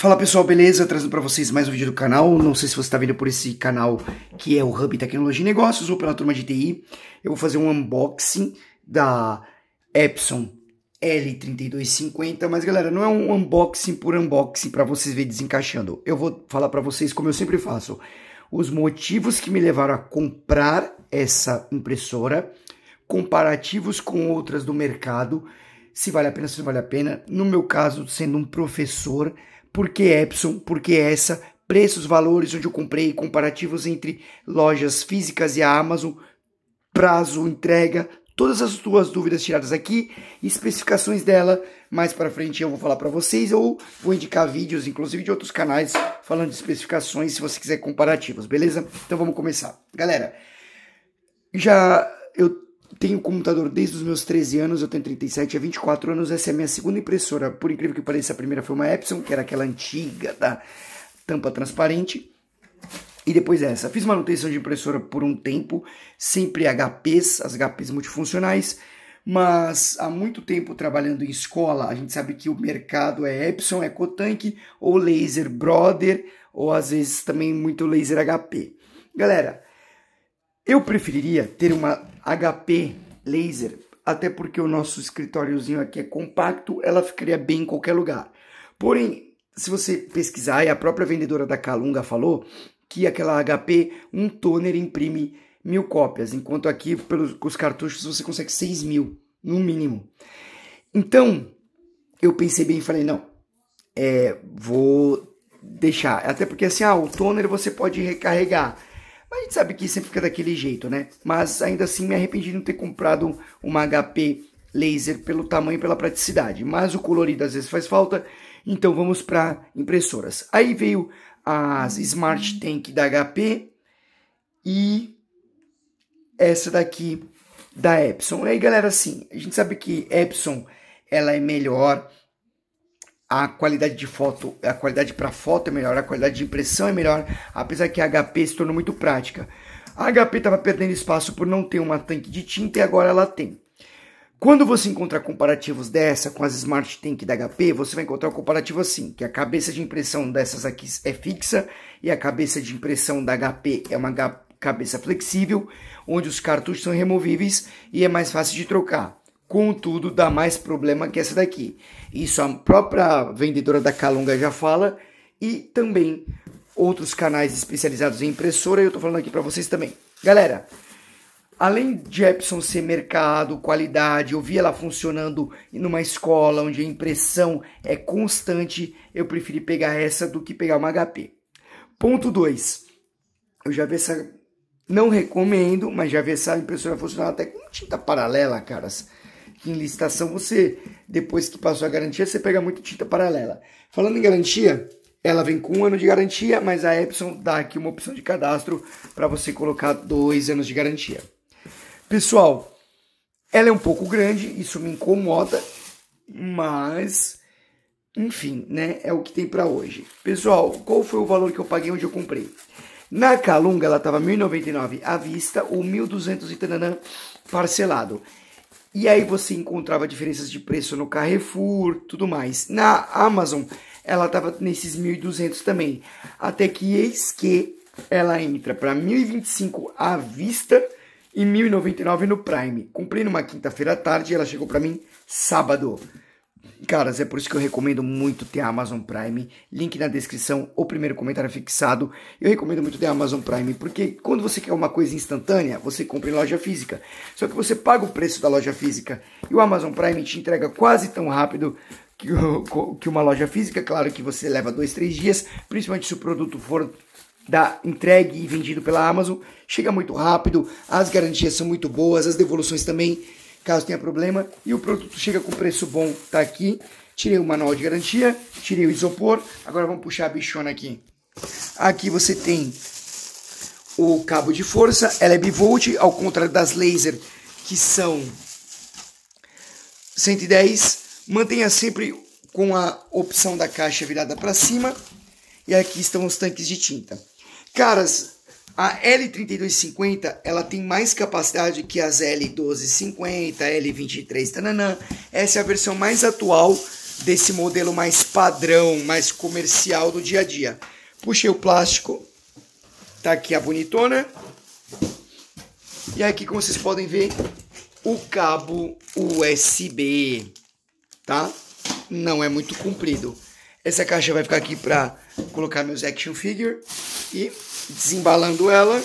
Fala pessoal, beleza? Trazendo para vocês mais um vídeo do canal. Não sei se você está vendo por esse canal que é o Hub Tecnologia e Negócios ou pela turma de TI. Eu vou fazer um unboxing da Epson L3250, mas galera, não é um unboxing por unboxing para vocês verem desencaixando. Eu vou falar para vocês como eu sempre faço, os motivos que me levaram a comprar essa impressora, comparativos com outras do mercado, se vale a pena, se não vale a pena. No meu caso, sendo um professor, por que Epson, por que essa, preços, valores, onde eu comprei, comparativos entre lojas físicas e a Amazon, prazo, entrega, todas as tuas dúvidas tiradas aqui, especificações dela, mais para frente eu vou falar para vocês ou vou indicar vídeos inclusive de outros canais falando de especificações, se você quiser comparativos, beleza? Então vamos começar. Galera, já eu tenho computador desde os meus 13 anos, eu tenho 37 a 24 anos, essa é a minha segunda impressora. Por incrível que pareça, a primeira foi uma Epson, que era aquela antiga da tampa transparente. E depois essa. Fiz manutenção de impressora por um tempo, sempre HPs, as HPs multifuncionais, mas há muito tempo trabalhando em escola, a gente sabe que o mercado é Epson, Ecotank é ou Laser Brother, ou às vezes também muito Laser HP. Galera, eu preferiria ter uma HP laser, até porque o nosso escritóriozinho aqui é compacto, ela ficaria bem em qualquer lugar. Porém, se você pesquisar, e a própria vendedora da Calunga falou que aquela HP, um toner imprime mil cópias, enquanto aqui, pelos com os cartuchos, você consegue seis mil, no mínimo. Então, eu pensei bem e falei, não, é, vou deixar. Até porque assim, ah, o toner você pode recarregar. Mas a gente sabe que sempre fica daquele jeito, né? Mas ainda assim me arrependi de não ter comprado uma HP laser pelo tamanho e pela praticidade. Mas o colorido às vezes faz falta, então vamos para impressoras. Aí veio as Smart Tank da HP e essa daqui da Epson. aí galera, assim, a gente sabe que Epson ela é melhor, a qualidade de foto, a qualidade para foto é melhor, a qualidade de impressão é melhor, apesar que a HP se tornou muito prática. A HP estava perdendo espaço por não ter uma tanque de tinta e agora ela tem. Quando você encontrar comparativos dessa com as Smart Tank da HP, você vai encontrar um comparativo assim, que a cabeça de impressão dessas aqui é fixa e a cabeça de impressão da HP é uma cabeça flexível, onde os cartuchos são removíveis e é mais fácil de trocar. Contudo, dá mais problema que essa daqui. Isso a própria vendedora da Calunga já fala e também outros canais especializados em impressora, eu estou falando aqui para vocês também. Galera, além de Epson ser mercado, qualidade, eu vi ela funcionando numa escola onde a impressão é constante, eu preferi pegar essa do que pegar uma HP. Ponto 2. Eu já vi essa não recomendo, mas já vi essa impressora funcionar até com tinta paralela, caras em licitação você, depois que passou a garantia, você pega muito tinta paralela. Falando em garantia, ela vem com um ano de garantia, mas a Epson dá aqui uma opção de cadastro para você colocar dois anos de garantia. Pessoal, ela é um pouco grande, isso me incomoda, mas enfim, né? É o que tem para hoje. Pessoal, qual foi o valor que eu paguei onde eu comprei? Na Calunga ela estava 1.099 à vista ou 1.200 e parcelado. E aí você encontrava diferenças de preço no Carrefour, tudo mais. Na Amazon, ela estava nesses 1.200 também. Até que eis que ela entra para 1.025 à vista e 1.099 no Prime. Comprei numa quinta-feira à tarde e ela chegou para mim sábado. Caras, é por isso que eu recomendo muito ter a Amazon Prime. Link na descrição ou primeiro comentário fixado. Eu recomendo muito ter a Amazon Prime, porque quando você quer uma coisa instantânea, você compra em loja física. Só que você paga o preço da loja física e o Amazon Prime te entrega quase tão rápido que, que uma loja física. Claro que você leva dois, três dias, principalmente se o produto for da entregue e vendido pela Amazon. Chega muito rápido, as garantias são muito boas, as devoluções também caso tenha problema. E o produto chega com preço bom, tá aqui. Tirei o manual de garantia, tirei o isopor. Agora vamos puxar a bichona aqui. Aqui você tem o cabo de força, ela é bivolt, ao contrário das laser, que são 110. Mantenha sempre com a opção da caixa virada para cima. E aqui estão os tanques de tinta. Caras, a L3250 ela tem mais capacidade que as L1250, L23, tananã. Essa é a versão mais atual desse modelo mais padrão, mais comercial do dia a dia. Puxei o plástico, tá aqui a bonitona. E aqui, como vocês podem ver, o cabo USB, tá? Não é muito comprido. Essa caixa vai ficar aqui para colocar meus action figure e desembalando ela.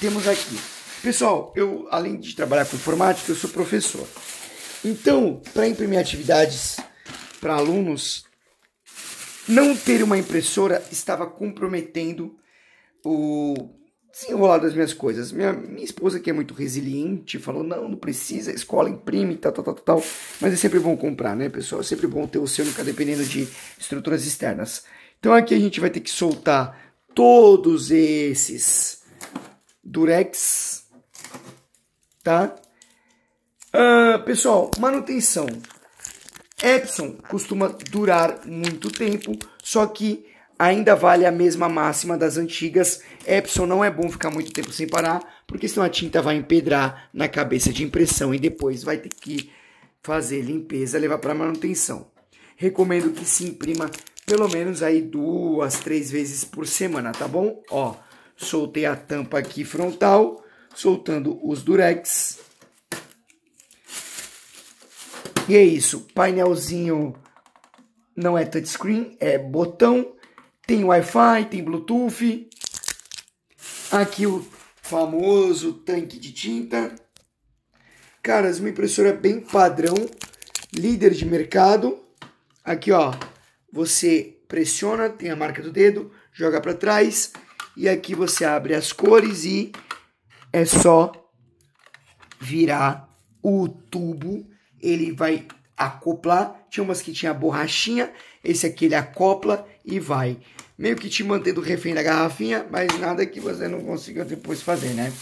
Temos aqui. Pessoal, eu além de trabalhar com informática, eu sou professor. Então, para imprimir atividades para alunos, não ter uma impressora estava comprometendo o desenrolar das minhas coisas. Minha, minha esposa, que é muito resiliente, falou: não, não precisa, a escola imprime, tal, tal, tal, tal. Mas é sempre bom comprar, né, pessoal? É sempre bom ter o seu, nunca dependendo de estruturas externas. Então aqui a gente vai ter que soltar todos esses durex, tá? Uh, pessoal, manutenção. Epson costuma durar muito tempo, só que ainda vale a mesma máxima das antigas. Epson não é bom ficar muito tempo sem parar, porque senão a tinta vai empedrar na cabeça de impressão e depois vai ter que fazer limpeza, levar para manutenção. Recomendo que se imprima pelo menos aí duas, três vezes por semana, tá bom? Ó, soltei a tampa aqui frontal, soltando os durex. E é isso, painelzinho não é touchscreen, é botão, tem Wi-Fi, tem Bluetooth. Aqui o famoso tanque de tinta. Caras, uma impressora bem padrão, líder de mercado. Aqui, ó, você pressiona, tem a marca do dedo, joga para trás e aqui você abre as cores e é só virar o tubo, ele vai acoplar. Tinha umas que tinha borrachinha, esse aqui ele acopla e vai. Meio que te mantendo refém da garrafinha, mas nada que você não consiga depois fazer, né?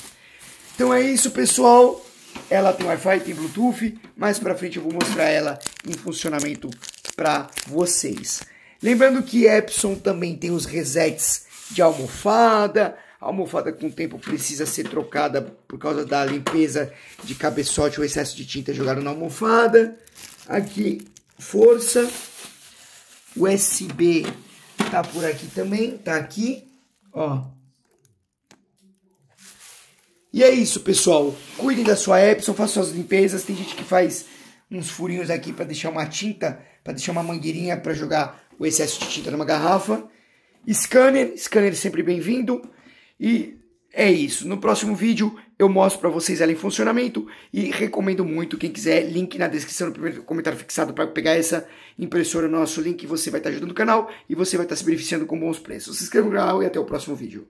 Então é isso, pessoal. Ela tem Wi-Fi, tem Bluetooth. Mais pra frente eu vou mostrar ela em funcionamento para vocês. Lembrando que Epson também tem os resets de almofada, a almofada com o tempo precisa ser trocada por causa da limpeza de cabeçote ou excesso de tinta jogado na almofada. Aqui, força. USB tá por aqui também, tá aqui, ó. E é isso, pessoal. Cuidem da sua Epson, façam suas limpezas. Tem gente que faz uns furinhos aqui para deixar uma tinta, para deixar uma mangueirinha para jogar o excesso de tinta numa garrafa. Scanner, scanner sempre bem-vindo. E é isso. No próximo vídeo eu mostro para vocês ela em funcionamento e recomendo muito quem quiser, link na descrição no primeiro comentário fixado para pegar essa impressora nosso link, você vai estar tá ajudando o canal e você vai estar tá se beneficiando com bons preços. Se inscreva no canal e até o próximo vídeo.